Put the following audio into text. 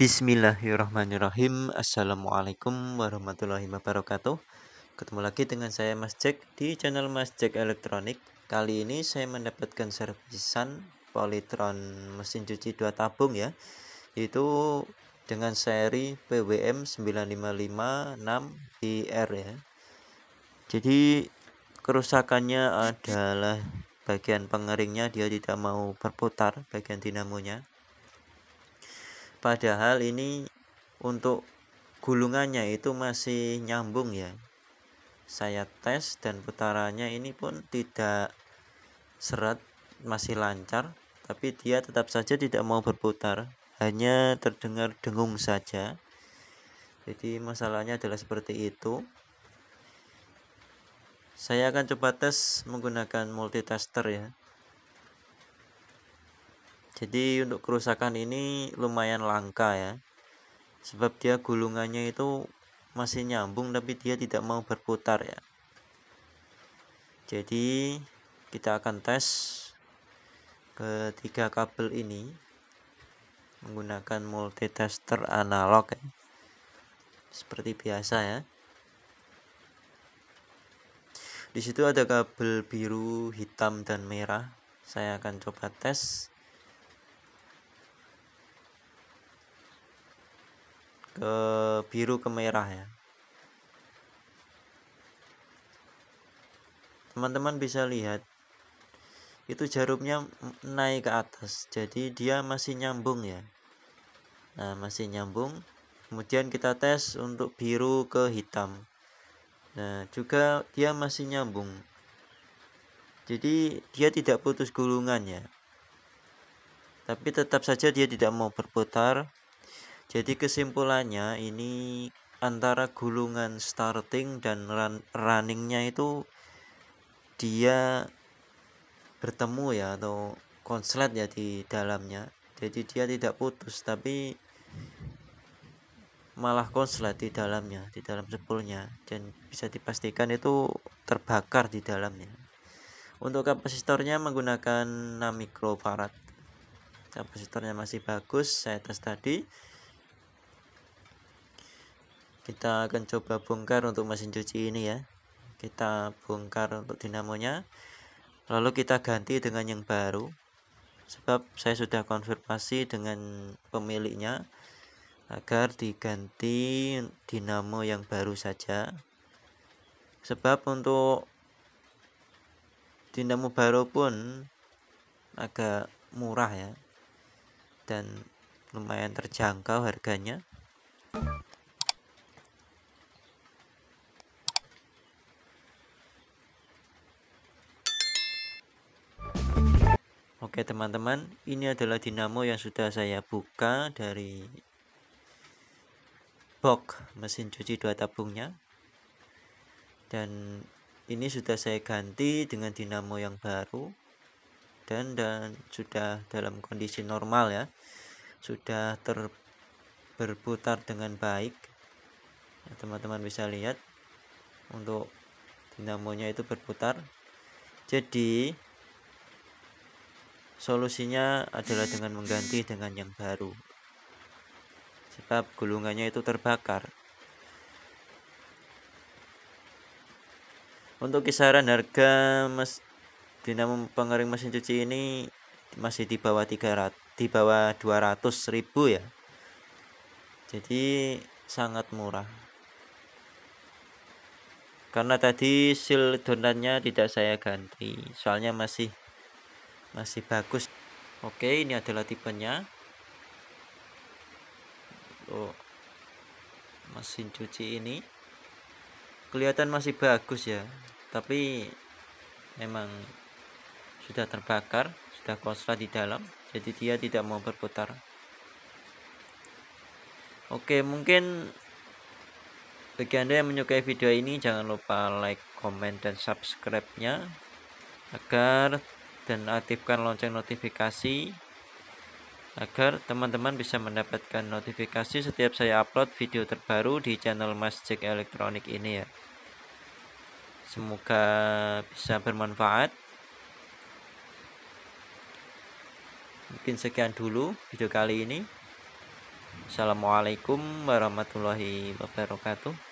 Bismillahirrahmanirrahim Assalamualaikum warahmatullahi wabarakatuh Ketemu lagi dengan saya Mas Jack di channel Mas Jack Elektronik Kali ini saya mendapatkan servisan Polytron mesin cuci 2 tabung ya Itu dengan seri PWM 9556 IR ya Jadi kerusakannya adalah bagian pengeringnya dia tidak mau berputar bagian dinamonya padahal ini untuk gulungannya itu masih nyambung ya saya tes dan putarannya ini pun tidak serat masih lancar tapi dia tetap saja tidak mau berputar hanya terdengar dengung saja jadi masalahnya adalah seperti itu saya akan coba tes menggunakan multitester ya jadi untuk kerusakan ini lumayan langka ya sebab dia gulungannya itu masih nyambung tapi dia tidak mau berputar ya jadi kita akan tes ketiga kabel ini menggunakan multitester analog ya. seperti biasa ya di situ ada kabel biru hitam dan merah saya akan coba tes ke biru ke merah ya teman-teman bisa lihat itu jarumnya naik ke atas jadi dia masih nyambung ya nah masih nyambung kemudian kita tes untuk biru ke hitam nah juga dia masih nyambung jadi dia tidak putus gulungannya tapi tetap saja dia tidak mau berputar jadi kesimpulannya ini antara gulungan starting dan run, runningnya itu dia bertemu ya atau konslet ya di dalamnya jadi dia tidak putus tapi malah konslet di dalamnya di dalam sepulnya dan bisa dipastikan itu terbakar di dalamnya untuk kapasitornya menggunakan 6 mikrofarad kapasitornya masih bagus saya tes tadi kita akan coba bongkar untuk mesin cuci ini ya kita bongkar untuk dinamonya lalu kita ganti dengan yang baru sebab saya sudah konfirmasi dengan pemiliknya agar diganti dinamo yang baru saja sebab untuk dinamo baru pun agak murah ya dan lumayan terjangkau harganya Oke teman-teman, ini adalah dinamo yang sudah saya buka dari box mesin cuci dua tabungnya. Dan ini sudah saya ganti dengan dinamo yang baru dan dan sudah dalam kondisi normal ya. Sudah ter berputar dengan baik. Nah, teman-teman nah, bisa lihat untuk dinamonya itu berputar. Jadi Solusinya adalah dengan mengganti dengan yang baru. Sebab gulungannya itu terbakar. Untuk kisaran harga mes dinamo pengering mesin cuci ini masih di bawah 300 di bawah 200.000 ya. Jadi sangat murah. Karena tadi seal donatnya tidak saya ganti, soalnya masih masih bagus oke ini adalah tipenya oh, mesin cuci ini kelihatan masih bagus ya tapi memang sudah terbakar sudah kosrat di dalam jadi dia tidak mau berputar oke mungkin bagi anda yang menyukai video ini jangan lupa like comment dan subscribe nya agar dan aktifkan lonceng notifikasi agar teman-teman bisa mendapatkan notifikasi setiap saya upload video terbaru di channel Mas Jack Elektronik ini ya. Semoga bisa bermanfaat. Mungkin sekian dulu video kali ini. Assalamualaikum warahmatullahi wabarakatuh.